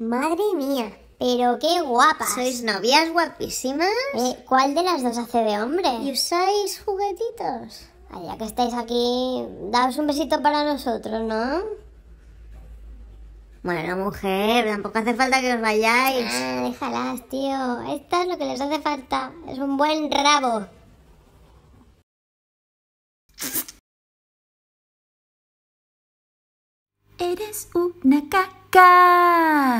Madre mía, pero qué guapas. Sois novias guapísimas. Eh, ¿Cuál de las dos hace de hombre? ¿Y usáis juguetitos? ya que estáis aquí, daos un besito para nosotros, ¿no? Bueno, mujer, tampoco hace falta que os vayáis. Ah, déjalas, tío. Esto es lo que les hace falta. Es un buen rabo. Eres una caca.